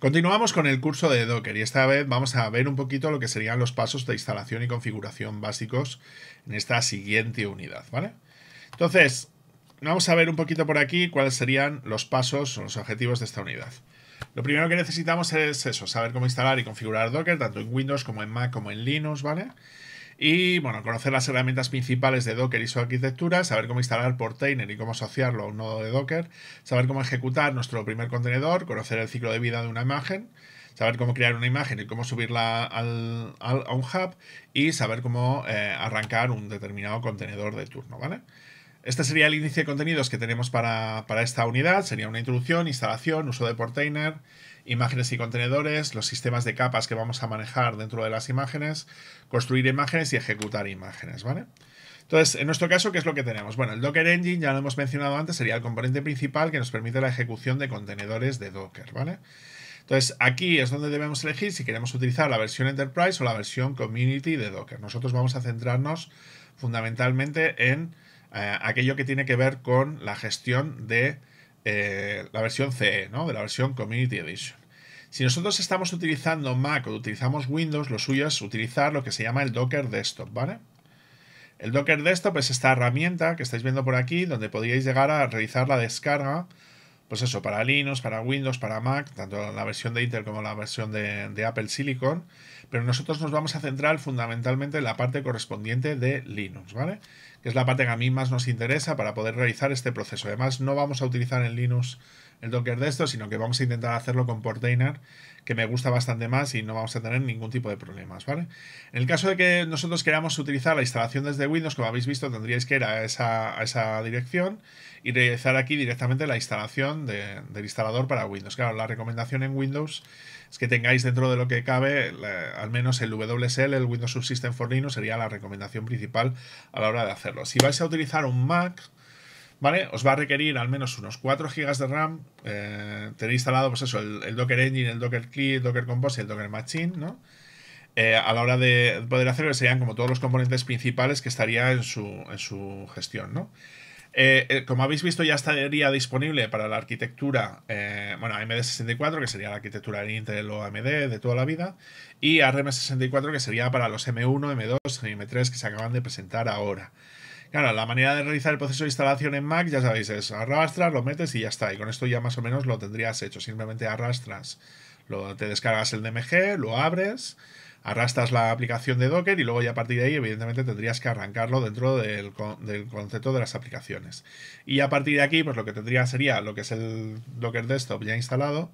Continuamos con el curso de Docker y esta vez vamos a ver un poquito lo que serían los pasos de instalación y configuración básicos en esta siguiente unidad, ¿vale? Entonces, vamos a ver un poquito por aquí cuáles serían los pasos o los objetivos de esta unidad. Lo primero que necesitamos es eso, saber cómo instalar y configurar Docker, tanto en Windows como en Mac como en Linux, ¿vale? vale y bueno, conocer las herramientas principales de Docker y su arquitectura, saber cómo instalar Portainer y cómo asociarlo a un nodo de Docker, saber cómo ejecutar nuestro primer contenedor, conocer el ciclo de vida de una imagen, saber cómo crear una imagen y cómo subirla al, a un hub y saber cómo eh, arrancar un determinado contenedor de turno, ¿vale? Este sería el índice de contenidos que tenemos para, para esta unidad. Sería una introducción, instalación, uso de Portainer, imágenes y contenedores, los sistemas de capas que vamos a manejar dentro de las imágenes, construir imágenes y ejecutar imágenes, ¿vale? Entonces, en nuestro caso, ¿qué es lo que tenemos? Bueno, el Docker Engine, ya lo hemos mencionado antes, sería el componente principal que nos permite la ejecución de contenedores de Docker, ¿vale? Entonces, aquí es donde debemos elegir si queremos utilizar la versión Enterprise o la versión Community de Docker. Nosotros vamos a centrarnos fundamentalmente en eh, aquello que tiene que ver con la gestión de eh, la versión CE, ¿no? De la versión Community Edition. Si nosotros estamos utilizando Mac o utilizamos Windows, lo suyo es utilizar lo que se llama el Docker Desktop, ¿vale? El Docker Desktop es esta herramienta que estáis viendo por aquí, donde podríais llegar a realizar la descarga pues eso, para Linux, para Windows, para Mac, tanto la versión de Intel como la versión de, Apple Silicon. Pero nosotros nos vamos a centrar fundamentalmente en la parte correspondiente de Linux, ¿vale? Que es la parte que a mí más nos interesa para poder realizar este proceso. Además, no vamos a utilizar en Linux el Docker de esto, sino que vamos a intentar hacerlo con Portainer, que me gusta bastante más y no vamos a tener ningún tipo de problemas, ¿vale? En el caso de que nosotros queramos utilizar la instalación desde Windows, como habéis visto, tendríais que ir a esa, dirección y realizar aquí directamente la instalación del instalador para Windows. Claro, la recomendación en Windows es que tengáis dentro de lo que cabe al menos el WSL, el Windows Subsystem for Linux, sería la recomendación principal a la hora de hacerlo. Si vais a utilizar un Mac, os va a requerir al menos unos 4 GB de RAM. Eh, tenéis instalado, pues eso, el, Docker Engine, el Docker cli el Docker Compose y el Docker Machine, eh, a la hora de poder hacerlo serían como todos los componentes principales que estarían en su, gestión, eh, como habéis visto ya estaría disponible para la arquitectura, bueno, AMD64, que sería la arquitectura de Intel o AMD de toda la vida, y ARM64, que sería para los M1, M2 y M3 que se acaban de presentar ahora. Claro, la manera de realizar el proceso de instalación en Mac, ya sabéis, es arrastras, lo metes y ya está. Y con esto ya más o menos lo tendrías hecho. Simplemente arrastras, lo, te descargas el DMG, lo abres, arrastras la aplicación de Docker y luego ya a partir de ahí, evidentemente, tendrías que arrancarlo dentro del, del concepto de las aplicaciones. Y a partir de aquí, pues lo que tendría sería lo que es el Docker Desktop ya instalado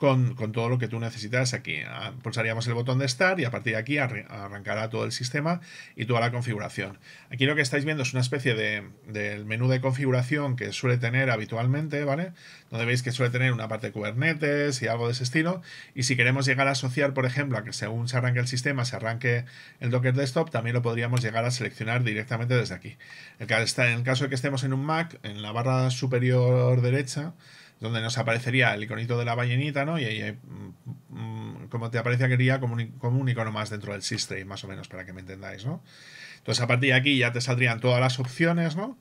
con, todo lo que tú necesitas aquí. Ah, pulsaríamos el botón de Start y a partir de aquí arrancará todo el sistema y toda la configuración. Aquí lo que estáis viendo es una especie de, del menú de configuración que suele tener habitualmente, ¿vale? Donde veis que suele tener una parte de Kubernetes y algo de ese estilo. Y si queremos llegar a asociar, por ejemplo, a que según se arranque el sistema, se arranque el Docker Desktop, también lo podríamos llegar a seleccionar directamente desde aquí. El en el caso de que estemos en un Mac, en la barra superior derecha, donde nos aparecería el iconito de la ballenita, ¿no? Y ahí, mm, mm, como te aparece quería como un, icono más dentro del y más o menos, para que me entendáis, ¿no? Entonces, a partir de aquí ya te saldrían todas las opciones, ¿no?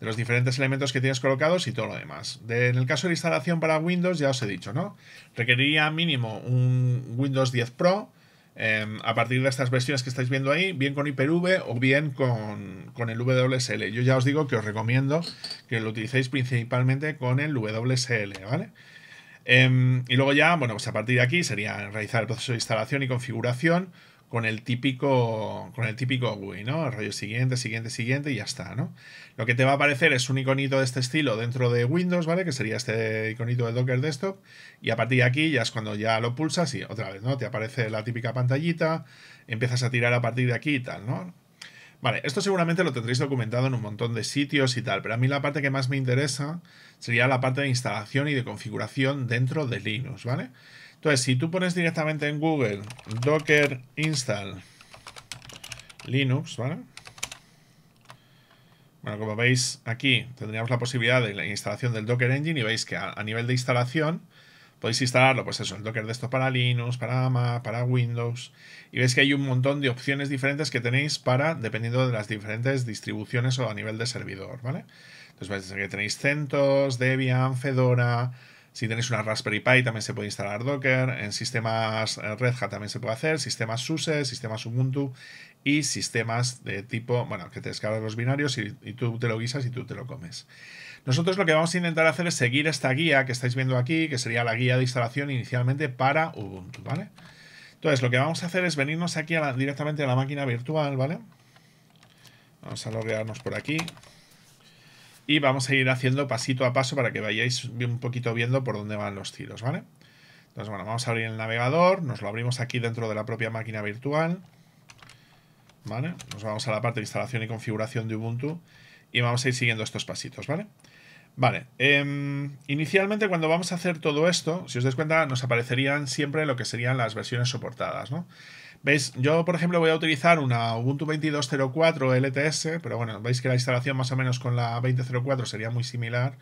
De los diferentes elementos que tienes colocados y todo lo demás. en el caso de la instalación para Windows, ya os he dicho, ¿no? Requeriría mínimo un Windows 10 Pro, Em, a partir de estas versiones que estáis viendo ahí, bien con Hyper-V o bien con, el WSL. Yo ya os digo que os recomiendo que lo utilicéis principalmente con el WSL, em, y luego ya, bueno, pues a partir de aquí sería realizar el proceso de instalación y configuración con el típico con el típico GUI, ¿no? El rollo siguiente, siguiente, siguiente y ya está, ¿no? Lo que te va a aparecer es un iconito de este estilo dentro de Windows, ¿vale? Que sería este iconito de Docker Desktop y a partir de aquí ya es cuando ya lo pulsas y otra vez, ¿no? Te aparece la típica pantallita, empiezas a tirar a partir de aquí y tal, ¿no? Vale, esto seguramente lo tendréis documentado en un montón de sitios y tal, pero a mí la parte que más me interesa sería la parte de instalación y de configuración dentro de Linux, ¿vale? vale entonces, si tú pones directamente en Google docker install Linux, ¿vale? Bueno, como veis aquí, tendríamos la posibilidad de la instalación del Docker Engine y veis que a, nivel de instalación podéis instalarlo, pues eso, el Docker de esto para Linux, para ama, para Windows. Y veis que hay un montón de opciones diferentes que tenéis para, dependiendo de las diferentes distribuciones o a nivel de servidor, ¿vale? Entonces veis que tenéis CentOS, Debian, Fedora, si tenéis una Raspberry Pi también se puede instalar Docker, en sistemas eh, Red Hat también se puede hacer, sistemas SUSE, sistemas Ubuntu y sistemas de tipo, bueno, que te descargas los binarios y, tú te lo guisas y tú te lo comes. Nosotros lo que vamos a intentar hacer es seguir esta guía que estáis viendo aquí, que sería la guía de instalación inicialmente para Ubuntu, ¿vale? Entonces, lo que vamos a hacer es venirnos aquí directamente a la máquina virtual, ¿vale? Vamos a loguearnos por aquí. Y vamos a ir haciendo pasito a paso para que vayáis un poquito viendo por dónde van los tiros, ¿vale? Entonces, bueno, vamos a abrir el navegador, nos lo abrimos aquí dentro de la propia máquina virtual, ¿vale? Nos vamos a la parte de instalación y configuración de Ubuntu y vamos a ir siguiendo estos pasitos, ¿vale? Vale, em, inicialmente cuando vamos a hacer todo esto, si os dais cuenta, nos aparecerían siempre lo que serían las versiones soportadas, ¿no? ¿Veis? Yo, por ejemplo, voy a utilizar una Ubuntu 22.04 LTS, pero bueno, veis que la instalación más o menos con la 20.04 sería muy similar.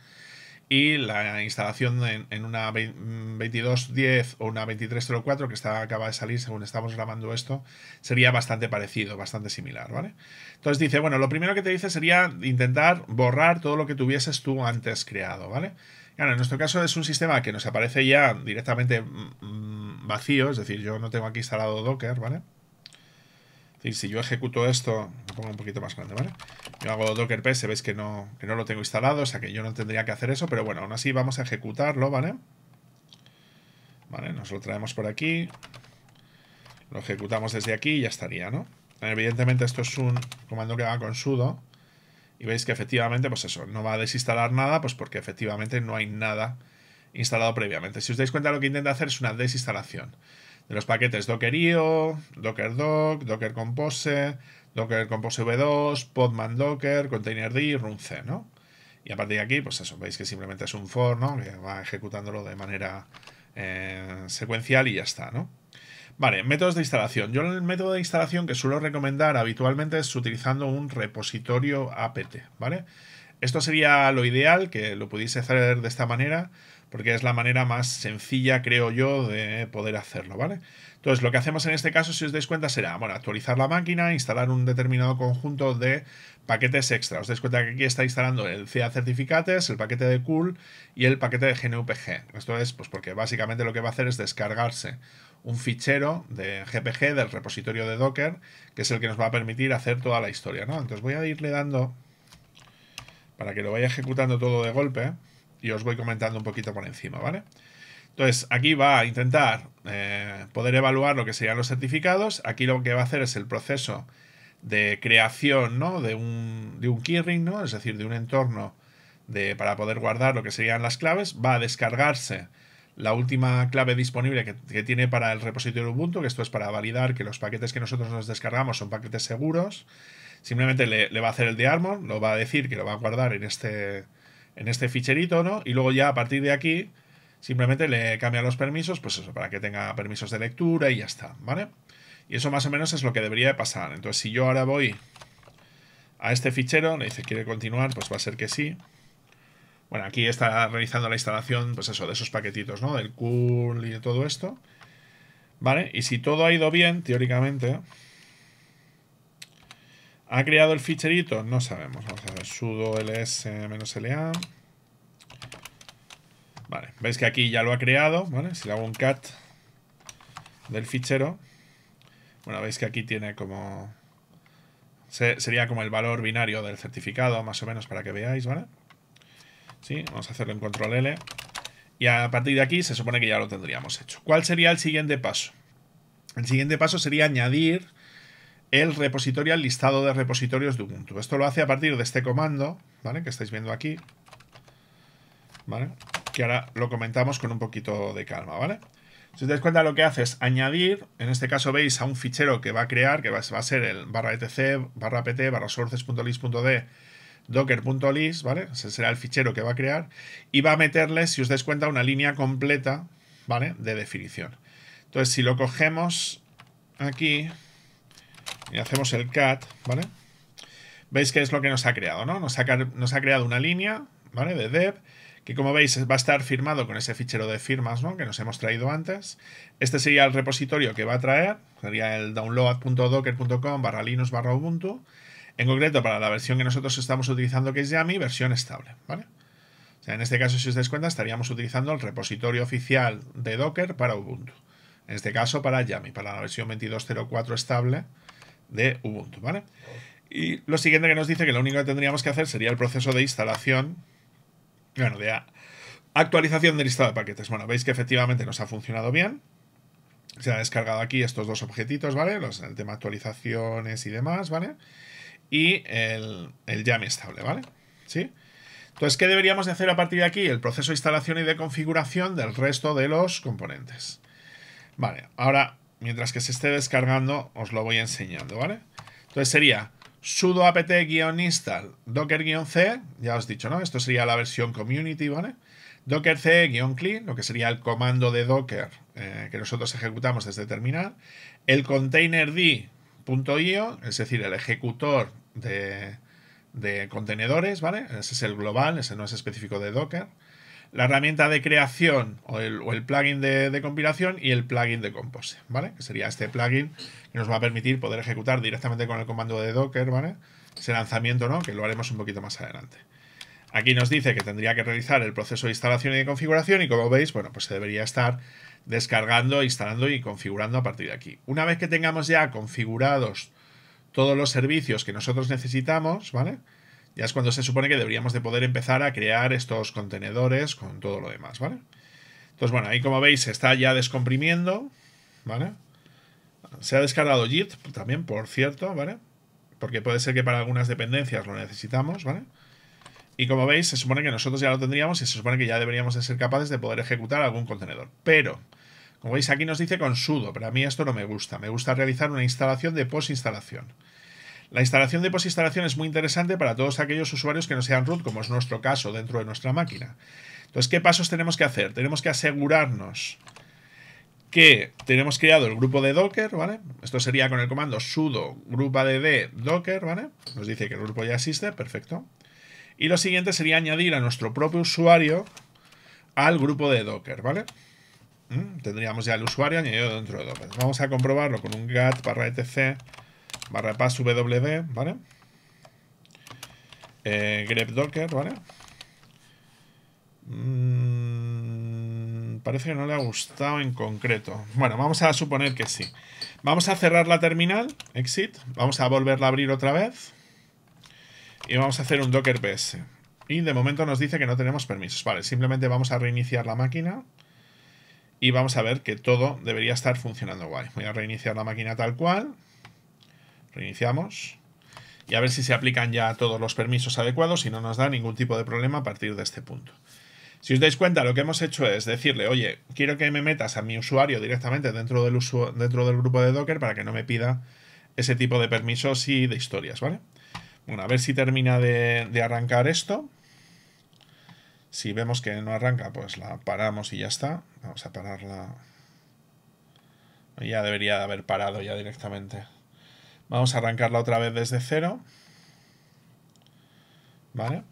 Y la instalación en, una 22.10 mm, o una 23.04, que está, acaba de salir según estamos grabando esto, sería bastante parecido, bastante similar, ¿vale? Entonces dice, bueno, lo primero que te dice sería intentar borrar todo lo que tuvieses tú antes creado, ¿vale? Claro, en nuestro caso es un sistema que nos aparece ya directamente mm, vacío, es decir, yo no tengo aquí instalado Docker, ¿vale? Es decir, si yo ejecuto esto, lo pongo un poquito más grande, ¿vale? Yo hago Docker PS, veis que no, que no lo tengo instalado, o sea que yo no tendría que hacer eso, pero bueno, aún así vamos a ejecutarlo, ¿vale? Vale, nos lo traemos por aquí, lo ejecutamos desde aquí y ya estaría, ¿no? Evidentemente esto es un comando que va con sudo, y veis que efectivamente, pues eso, no va a desinstalar nada, pues porque efectivamente no hay nada instalado previamente. Si os dais cuenta, lo que intenta hacer es una desinstalación de los paquetes Dockerio, Docker Doc, Docker Compose, Docker Compose V2, Podman Docker, Containerd y RunC, ¿no? Y a partir de aquí, pues eso, veis que simplemente es un for, ¿no? Que va ejecutándolo de manera eh, secuencial y ya está, ¿no? Vale, métodos de instalación. Yo el método de instalación que suelo recomendar habitualmente es utilizando un repositorio apt, ¿vale? Esto sería lo ideal, que lo pudiese hacer de esta manera, porque es la manera más sencilla, creo yo, de poder hacerlo, ¿vale? Entonces, lo que hacemos en este caso, si os dais cuenta, será, bueno, actualizar la máquina, instalar un determinado conjunto de paquetes extra. Os dais cuenta que aquí está instalando el CA Certificates, el paquete de Cool y el paquete de GNUPG. Esto es, pues porque básicamente lo que va a hacer es descargarse un fichero de GPG del repositorio de Docker, que es el que nos va a permitir hacer toda la historia, ¿no? Entonces voy a irle dando para que lo vaya ejecutando todo de golpe y os voy comentando un poquito por encima, ¿vale? Entonces, aquí va a intentar eh, poder evaluar lo que serían los certificados. Aquí lo que va a hacer es el proceso de creación ¿no? de, un, keyring, ¿no? es decir, de un entorno de, para poder guardar lo que serían las claves. Va a descargarse la última clave disponible que, tiene para el repositorio Ubuntu, que esto es para validar que los paquetes que nosotros nos descargamos son paquetes seguros. Simplemente le, le va a hacer el de Armor, lo va a decir que lo va a guardar en este, en este ficherito, ¿no? Y luego ya a partir de aquí, simplemente le cambia los permisos, pues eso, para que tenga permisos de lectura y ya está, ¿vale? Y eso más o menos es lo que debería de pasar. Entonces, si yo ahora voy a este fichero, le dice quiere continuar, pues va a ser que sí. Bueno, aquí está realizando la instalación, pues eso, de esos paquetitos, ¿no? Del cool y de todo esto. ¿Vale? Y si todo ha ido bien, teóricamente, ¿Ha creado el ficherito? No sabemos. Vamos a ver, sudo ls-la. Vale, veis que aquí ya lo ha creado, ¿vale? Si le hago un cat del fichero, bueno, veis que aquí tiene como... sería como el valor binario del certificado, más o menos, para que veáis, ¿vale? Sí, vamos a hacerlo en control L. Y a partir de aquí se supone que ya lo tendríamos hecho. ¿Cuál sería el siguiente paso? El siguiente paso sería añadir el repositorio el listado de repositorios de Ubuntu. Esto lo hace a partir de este comando, ¿vale? Que estáis viendo aquí, ¿vale? Que ahora lo comentamos con un poquito de calma, ¿vale? Si os dais cuenta, lo que hace es añadir, en este caso veis a un fichero que va a crear, que va a ser el barra etc, barra pt, barra sources.list.d, docker.list, ¿vale? Ese será el fichero que va a crear. Y va a meterle, si os dais cuenta, una línea completa, ¿vale? De definición. Entonces, si lo cogemos aquí, y hacemos el cat, ¿vale? Veis que es lo que nos ha creado, ¿no? Nos ha, creado una línea, ¿vale? De dev, que como veis va a estar firmado con ese fichero de firmas, ¿no? Que nos hemos traído antes. Este sería el repositorio que va a traer, sería el download.docker.com barra linux barra ubuntu. En concreto, para la versión que nosotros estamos utilizando, que es Yami, versión estable, ¿vale? O sea, en este caso, si os dais cuenta, estaríamos utilizando el repositorio oficial de Docker para Ubuntu. En este caso, para Yami, para la versión 22.04 estable, de Ubuntu, ¿vale? Y lo siguiente que nos dice que lo único que tendríamos que hacer sería el proceso de instalación, bueno, de actualización del listado de paquetes. Bueno, veis que efectivamente nos ha funcionado bien. Se ha descargado aquí estos dos objetitos, ¿vale? Los, el tema actualizaciones y demás, ¿vale? Y el, el YAMI estable, ¿vale? ¿Sí? Entonces, ¿qué deberíamos de hacer a partir de aquí? El proceso de instalación y de configuración del resto de los componentes. Vale, ahora mientras que se esté descargando, os lo voy enseñando, ¿vale? Entonces sería sudo apt-install docker-c, ya os he dicho, ¿no? Esto sería la versión community, ¿vale? docker c-clean, lo que sería el comando de docker eh, que nosotros ejecutamos desde terminal, el containerd.io, es decir, el ejecutor de, de contenedores, ¿vale? Ese es el global, ese no es específico de docker, la herramienta de creación o el, plugin de, compilación y el plugin de compose, ¿vale? Que sería este plugin que nos va a permitir poder ejecutar directamente con el comando de Docker, ¿vale? Ese lanzamiento, ¿no? Que lo haremos un poquito más adelante. Aquí nos dice que tendría que realizar el proceso de instalación y de configuración y como veis, bueno, pues se debería estar descargando, instalando y configurando a partir de aquí. Una vez que tengamos ya configurados todos los servicios que nosotros necesitamos, ¿vale? vale ya es cuando se supone que deberíamos de poder empezar a crear estos contenedores con todo lo demás, ¿vale? Entonces, bueno, ahí como veis se está ya descomprimiendo, ¿vale? Se ha descargado JIT también, por cierto, ¿vale? Porque puede ser que para algunas dependencias lo necesitamos, ¿vale? Y como veis, se supone que nosotros ya lo tendríamos y se supone que ya deberíamos de ser capaces de poder ejecutar algún contenedor. Pero, como veis, aquí nos dice con sudo, pero a mí esto no me gusta. Me gusta realizar una instalación de post-instalación. La instalación de postinstalación es muy interesante para todos aquellos usuarios que no sean root, como es nuestro caso dentro de nuestra máquina. Entonces, ¿qué pasos tenemos que hacer? Tenemos que asegurarnos que tenemos creado el grupo de Docker, ¿vale? Esto sería con el comando sudo grupo de docker, ¿vale? Nos dice que el grupo ya existe, perfecto. Y lo siguiente sería añadir a nuestro propio usuario al grupo de Docker, ¿vale? Mm, tendríamos ya el usuario añadido dentro de Docker. Vamos a comprobarlo con un gat etc barra pass wd, ¿vale? Eh, grep docker, ¿vale? Mm, parece que no le ha gustado en concreto. Bueno, vamos a suponer que sí. Vamos a cerrar la terminal, exit. Vamos a volverla a abrir otra vez. Y vamos a hacer un docker ps. Y de momento nos dice que no tenemos permisos. Vale, simplemente vamos a reiniciar la máquina. Y vamos a ver que todo debería estar funcionando guay. Voy a reiniciar la máquina tal cual. Reiniciamos. Y a ver si se aplican ya todos los permisos adecuados y no nos da ningún tipo de problema a partir de este punto. Si os dais cuenta, lo que hemos hecho es decirle, oye, quiero que me metas a mi usuario directamente dentro del, grupo de Docker para que no me pida ese tipo de permisos y de historias, ¿vale? Bueno, a ver si termina de, arrancar esto. Si vemos que no arranca, pues la paramos y ya está. Vamos a pararla. Ya debería de haber parado ya directamente. Vamos a arrancarla otra vez desde cero. ¿Vale?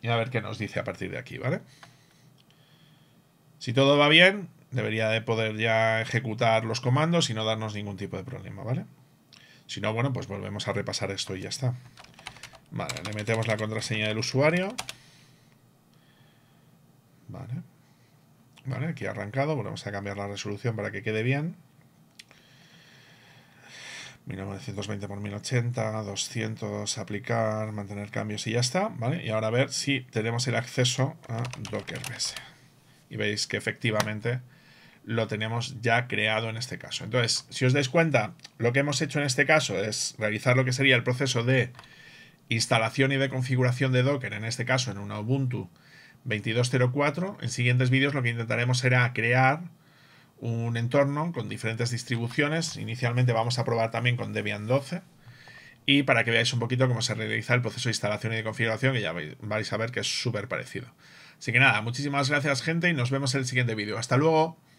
Y a ver qué nos dice a partir de aquí, ¿vale? Si todo va bien, debería de poder ya ejecutar los comandos y no darnos ningún tipo de problema, ¿vale? Si no, bueno, pues volvemos a repasar esto y ya está. Vale, le metemos la contraseña del usuario. Vale. Vale, aquí arrancado. Volvemos a cambiar la resolución para que quede bien. 1920 por 1080, 200, aplicar, mantener cambios y ya está, ¿vale? Y ahora a ver si tenemos el acceso a Docker BS. Y veis que efectivamente lo tenemos ya creado en este caso. Entonces, si os dais cuenta, lo que hemos hecho en este caso es realizar lo que sería el proceso de instalación y de configuración de Docker, en este caso en una Ubuntu 22.04. En siguientes vídeos lo que intentaremos será crear un entorno con diferentes distribuciones. Inicialmente vamos a probar también con Debian 12 y para que veáis un poquito cómo se realiza el proceso de instalación y de configuración, que ya vais a ver que es súper parecido. Así que nada, muchísimas gracias gente y nos vemos en el siguiente vídeo. Hasta luego.